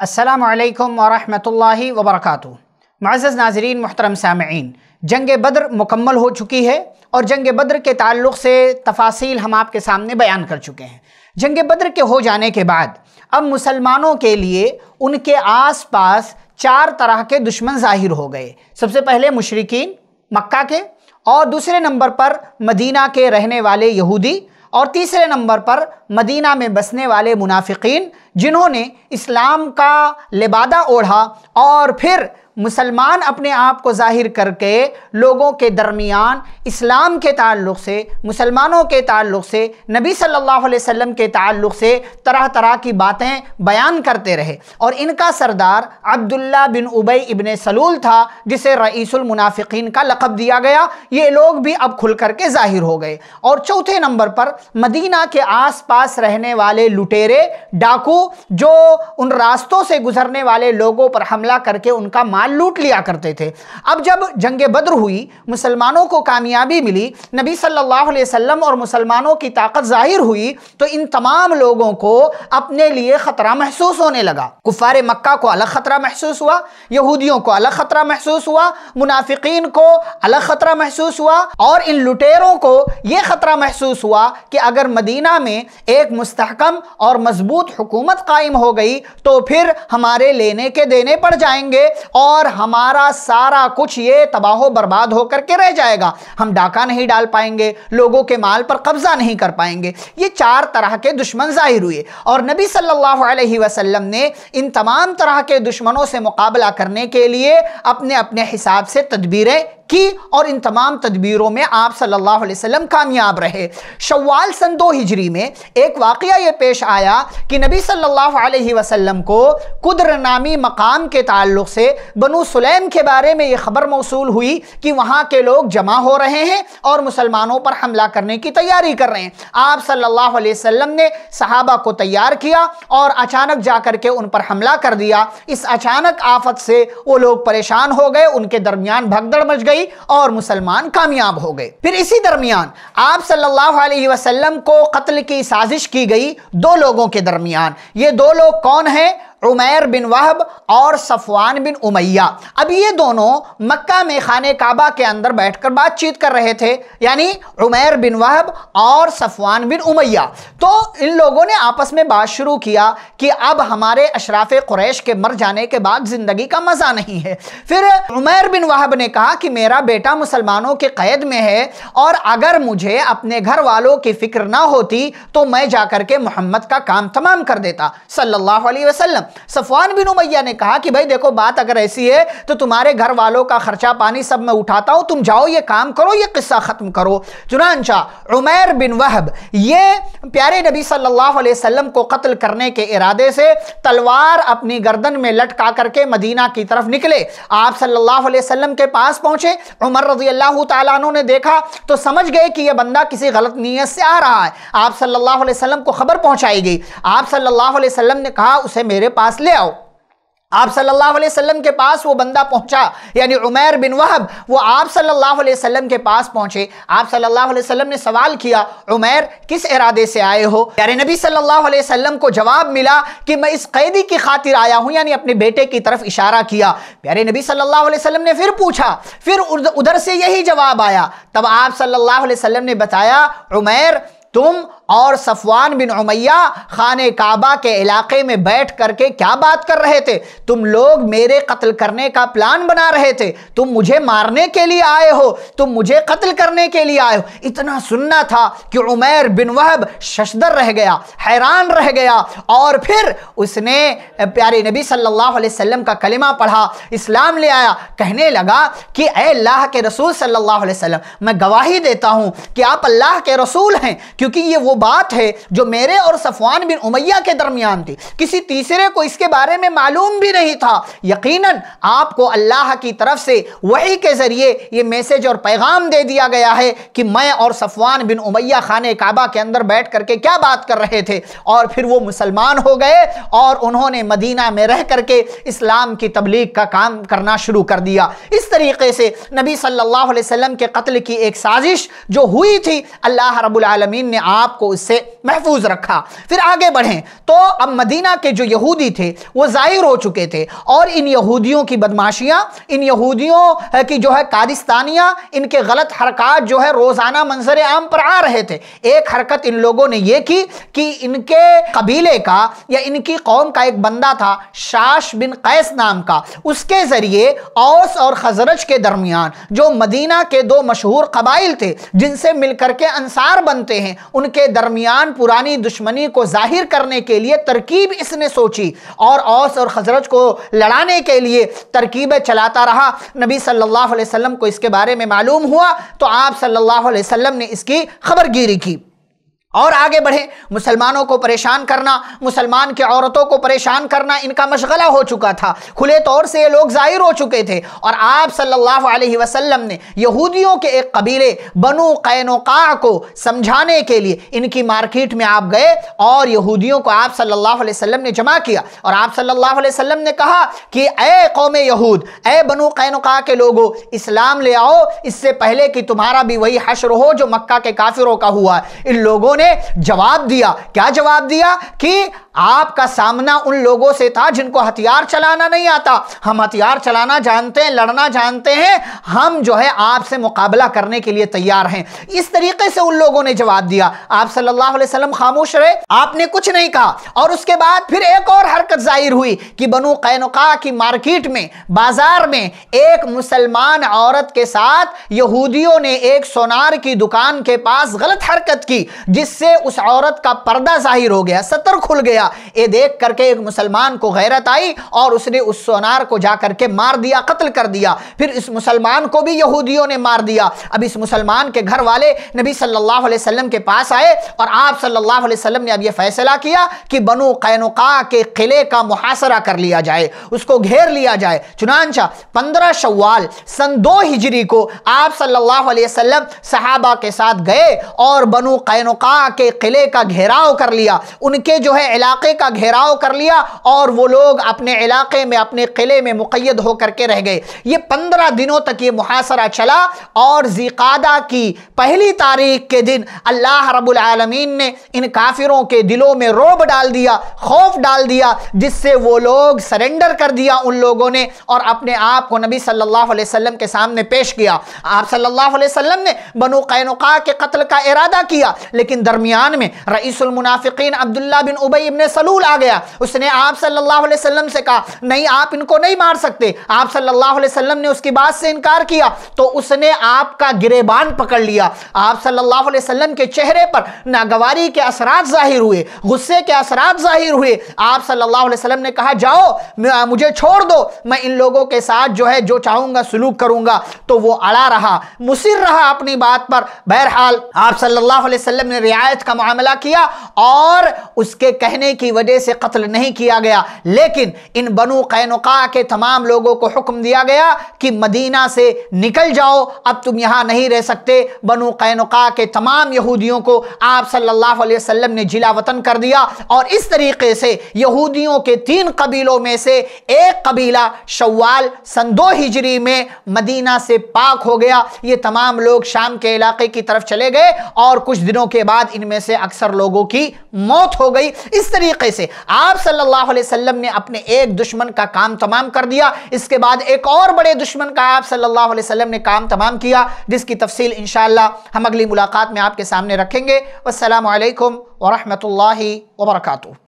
असलम वरहमल वबरक मज़ नाजरीन मोहतरम सामीन जंग बद्र मुकम्मल हो चुकी है और जंग बद्र के ताल्लुक़ से तफासिल हम आपके सामने बयान कर चुके हैं जंग बद्र के हो जाने के बाद अब मुसलमानों के लिए उनके आस पास चार तरह के दुश्मन जाहिर हो गए सबसे पहले मुशरकिन मक्का के और दूसरे नंबर पर मदीना के रहने वाले यहूदी और तीसरे नंबर पर मदीना में बसने वाले मुनाफिकीन जिन्होंने इस्लाम का लिबादा ओढ़ा और फिर मुसलमान अपने आप को ज़ाहिर करके लोगों के दरमियान इस्लाम के ताल्लुक से मुसलमानों के ताल्लुक से नबी सल्लल्लाहु अलैहि वसल्लम के ताल्लुक से तरह तरह की बातें बयान करते रहे और इनका सरदार अब्दुल्ला बिन उबई इबन सलूल था जिसे रईसुलमनाफ़िन का लक़ब दिया गया ये लोग भी अब खुल करके ज़ाहिर हो गए और चौथे नंबर पर मदीना के पास रहने वाले लुटेरे डाकू जो उन रास्तों से गुजरने वाले लोगों पर हमला करके उनका माल माल लूट लिया करते थे अब जब जंग बद्र हुई मुसलमानों को कामयाबी मिली नबी सल्लल्लाहु अलैहि वसल्लम और मुसलमानों की ताकत जाहिर हुई तो इन तमाम लोगों को अपने लिए ख़तरा महसूस होने लगा कुफार मक्का को अलग ख़तरा महसूस हुआ यहूदियों को अलग ख़तरा महसूस हुआ मुनाफिकीन को अलग ख़तरा महसूस हुआ और इन लुटेरों को यह ख़तरा महसूस हुआ कि अगर मदीना में एक मुस्तकम और मजबूत हुकूमत कायम हो गई तो फिर हमारे लेने के देने पड़ जाएंगे और और हमारा सारा कुछ ये तबाह बर्बाद होकर के रह जाएगा हम डाका नहीं डाल पाएंगे लोगों के माल पर कब्जा नहीं कर पाएंगे ये चार तरह के दुश्मन जाहिर हुए और नबी सल्लल्लाहु अलैहि वसल्लम ने इन तमाम तरह के दुश्मनों से मुकाबला करने के लिए अपने अपने हिसाब से तदबीरें की और इन तमाम तदबीरों में आप सल्लल्लाहु अलैहि वसल्लम कामयाब रहे शवाल सन दो हिजरी में एक वाक़ ये पेश आया कि नबी सल्लल्लाहु अलैहि वसल्लम को कुदर नामी मकाम के ताल्लुक से बनु सुलेम के बारे में ये खबर मौसू हुई कि वहाँ के लोग जमा हो रहे हैं और मुसलमानों पर हमला करने की तैयारी कर रहे हैं आप सल्लल्लाहु अलैहि वसल्लम ने सहाबा को तैयार किया और अचानक कर के उन पर हमला कर दिया इस अचानक आफत से वो लोग परेशान हो गए उनके दरमियान भगदड़ मच गई गई और मुसलमान कामयाब हो गए फिर इसी दरमियान आप सल्लल्लाहु अलैहि वसल्लम को कत्ल की साजिश की गई दो लोगों के दरमियान ये दो लोग कौन हैं उमैर बिन वहब और सफवान बिन उमैया अब ये दोनों मक्का में खान काबा के अंदर बैठकर बातचीत कर रहे थे यानी उमैर बिन वहब और सफवान बिन उमैया तो इन लोगों ने आपस में बात शुरू किया कि अब हमारे अशराफ कुरैश के मर जाने के बाद ज़िंदगी का मज़ा नहीं है फिर उमैर बिन वहब ने कहा कि मेरा बेटा मुसलमानों के क़ैद में है और अगर मुझे अपने घर वालों की फ़िक्र ना होती तो मैं जा कर के मोहम्मद का काम तमाम कर देता सल्लल्लाहु अलैहि वसल्लम सफवान बिन उमैया ने कहा कि भाई देखो बात अगर ऐसी है तो तुम्हारे घर वालों का खर्चा पानी सब मैं उठाता हूं तुम जाओ ये काम करो ये किस्सा ख़त्म करो चुनाचा उमैर बिन वहब ये प्यारे नबी सल्लल्लाहु अलैहि वसल्लम को कत्ल करने के इरादे से तलवार अपनी गर्दन में लटका करके मदीना की तरफ निकले आप सल्लल्लाहु अलैहि वसल्लम के पास पहुंचे उमर रजी अल्लाह तु ने देखा तो समझ गए कि यह बंदा किसी गलत नीयत से आ रहा है आप सल्लल्लाहु अलैहि वसल्लम को खबर पहुंचाई गई आप सल्लल्लाहु अलैहि वसल्लम ने कहा उसे मेरे पास ले आओ आप सल्लल्लाहु अलैहि वसल्लम के पास वो बंदा पहुंचा यानी उमैर बिन वहब वो आप सल्लल्लाहु अलैहि वसल्लम के पास पहुंचे आप सल्लल्लाहु अलैहि वसल्लम ने सवाल किया उमैर किस इरादे से आए हो यानी नबी सल्लल्लाहु अलैहि वसल्लम को जवाब मिला कि मैं इस कैदी की खातिर आया हूं यानी अपने बेटे की तरफ इशारा किया प्यारे नबी सल्लल्लाहु अलैहि वसल्लम ने फिर पूछा फिर उधर से यही जवाब आया तब आप सल्लल्लाहु अलैहि वसल्लम ने बताया उमैर तुम और सफवान बिन उमैया खान काबा के इलाके में बैठ करके क्या बात कर रहे थे तुम लोग मेरे कत्ल करने का प्लान बना रहे थे तुम मुझे मारने के लिए आए हो तुम मुझे कत्ल करने के लिए आए हो इतना सुनना था कि उमैर बिन वहब शशदर रह गया हैरान रह गया और फिर उसने प्यारे नबी सल्लल्लाहु अलैहि वसल्लम का कलिमा पढ़ा इस्लाम ले आया कहने लगा कि अल्लाह के रसूल सल्लल्लाहु अलैहि वसल्लम मैं गवाही देता हूँ कि आप अल्लाह के रसूल हैं क्योंकि ये वो बात है जो मेरे और सफवान बिन उमैया के दरमियान थी किसी तीसरे को इसके बारे में मालूम भी नहीं था यकीनन आपको अल्लाह की तरफ से वही के ज़रिए ये मैसेज और पैगाम दे दिया गया है कि मैं और सफवान बिन उमैया खान काबा के अंदर बैठ करके क्या बात कर रहे थे और फिर वो मुसलमान हो गए और उन्होंने मदीना में रह करके इस्लाम की तबलीग का काम करना शुरू कर दिया इस तरीके से नबी सल्लल्लाहु अलैहि वसल्लम के कत्ल की एक साजिश जो हुई थी अल्लाह आलमीन ने आपको उससे महफूज रखा फिर आगे बढ़ें तो अब मदीना के जो यहूदी थे वो ज़ाहिर हो चुके थे और इन यहूदियों की बदमाशियाँ इन यहूदियों की जो है कादिस्तानियाँ इनके गलत हरकत जो है रोज़ाना मंजर आम पर आ रहे थे एक हरकत इन लोगों ने यह की कि इनके कबीले का या इनकी कौम का एक बंदा था शाश बिन कैस नाम का उसके ज़रिए औस और खजरज के दरमियान जो मदीना के दो मशहूर कबाइल थे जिनसे मिलकर के अंसार बनते हैं उनके दरमियान पुरानी दुश्मनी को जाहिर करने के लिए तरकीब इसने सोची और औस और खजरज को लड़ाने के लिए तरकीब चलाता रहा नबी सल्लल्लाहु अलैहि वसल्लम को इसके बारे में मालूम हुआ तो आप सल्लल्लाहु अलैहि वसल्लम ने इसकी खबरगिरी की और आगे बढ़े मुसलमानों को परेशान करना मुसलमान की औरतों को परेशान करना इनका मशगला हो चुका था खुले तौर से ये लोग जाहिर हो चुके थे और आप सल्लल्लाहु अलैहि वसल्लम ने यहूदियों के एक कबीले बनु कैनोका को समझाने के लिए इनकी मार्केट में आप गए और यहूदियों को आप सल्लल्लाहु अलैहि वसल्लम ने जमा किया और आप सल्लल्लाहु अलैहि वसल्लम ने कहा कि ए कौम यहूद ए बनु कैनोका के लोगों इस्लाम ले आओ इससे पहले कि तुम्हारा भी वही हशर हो जो मक्का के काफिरों का हुआ इन लोगों उन्होंने जवाब दिया क्या जवाब दिया कि आपका सामना उन लोगों से था जिनको हथियार चलाना नहीं आता हम हथियार चलाना जानते हैं लड़ना जानते हैं हम जो है आपसे मुकाबला करने के लिए तैयार हैं इस तरीके से उन लोगों ने जवाब दिया आप सल्लल्लाहु अलैहि वसल्लम खामोश रहे आपने कुछ नहीं कहा और उसके बाद फिर एक और हरकत जाहिर हुई कि बनु कैनका की मार्केट में बाजार में एक मुसलमान औरत के साथ यहूदियों ने एक सोनार की दुकान के पास गलत हरकत की जिस जिससे उस औरत का पर्दा जाहिर हो गया सतर खुल गया ये देख करके एक मुसलमान को गैरत आई और उसने उस सोनार को जा करके मार दिया कत्ल कर दिया फिर इस मुसलमान को भी यहूदियों ने मार दिया अब इस मुसलमान के घर वाले नबी सल्लल्लाहु अलैहि वसल्लम के पास आए और आप सल्लल्लाहु अलैहि वसल्लम ने अब यह फैसला किया कि बनु कैनुका के किले का मुहासरा कर लिया जाए उसको घेर लिया जाए चुनानचा पंद्रह शवाल सन दो हिजरी को आप सल्लल्लाहु अलैहि वसल्लम सहाबा के साथ गए और बनु कैनुका कुबा के किले का घेराव कर लिया उनके जो है इलाके का घेराव कर लिया और वो लोग अपने इलाके में अपने किले में मुकैद होकर के रह गए ये पंद्रह दिनों तक ये मुहासरा चला और जिकादा की पहली तारीख के दिन अल्लाह रबालमीन ने इन काफिरों के दिलों में रोब डाल दिया खौफ डाल दिया जिससे वो लोग सरेंडर कर दिया उन लोगों ने और अपने आप को नबी सल्लल्लाहु अलैहि वसल्लम के सामने पेश किया आप सल्लल्लाहु अलैहि वसल्लम ने बनु कैनुका के कत्ल का इरादा किया लेकिन दरमियान में रईसुल मुनाफिकीन अब्दुल्ला बिन उबई इब्ने सलूल आ गया उसने आप सल्लल्लाहु अलैहि वसल्लम से कहा नहीं आप इनको नहीं मार सकते आप सल्लल्लाहु अलैहि वसल्लम ने उसकी बात से इनकार किया तो उसने आपका गिरेबान पकड़ लिया आप सल्लल्लाहु अलैहि वसल्लम के चेहरे पर नागवारी के असरात जाहिर हुए गुस्से के असरात जाहिर हुए आप सल्लल्लाहु अलैहि वसल्लम ने कहा जाओ मुझे छोड़ दो मैं इन लोगों के साथ जो है जो चाहूंगा सलूक करूंगा तो वो अड़ा रहा मुसिर रहा अपनी बात पर बहरहाल आप सल्लल्लाहु अलैहि वसल्लम ने रिया रियायत का मामला किया और उसके कहने की वजह से कत्ल नहीं किया गया लेकिन इन बनु कैनका के तमाम लोगों को हुक्म दिया गया कि मदीना से निकल जाओ अब तुम यहाँ नहीं रह सकते बनु कैनका के तमाम यहूदियों को आप सल्लल्लाहु अलैहि वसल्लम ने जिला वतन कर दिया और इस तरीके से यहूदियों के तीन कबीलों में से एक कबीला शवाल संदो हिजरी में मदीना से पाक हो गया ये तमाम लोग शाम के इलाके की तरफ चले गए और कुछ दिनों के बाद इनमें से अक्सर लोगों की मौत हो गई इस तरीके से आप सल्लल्लाहु अलैहि वसल्लम ने अपने एक दुश्मन का काम तमाम कर दिया इसके बाद एक और बड़े दुश्मन का आप सल्लल्लाहु अलैहि वसल्लम ने काम तमाम किया जिसकी तफसील इन हम अगली मुलाकात में आपके सामने रखेंगे असलकम वरहमल वर्का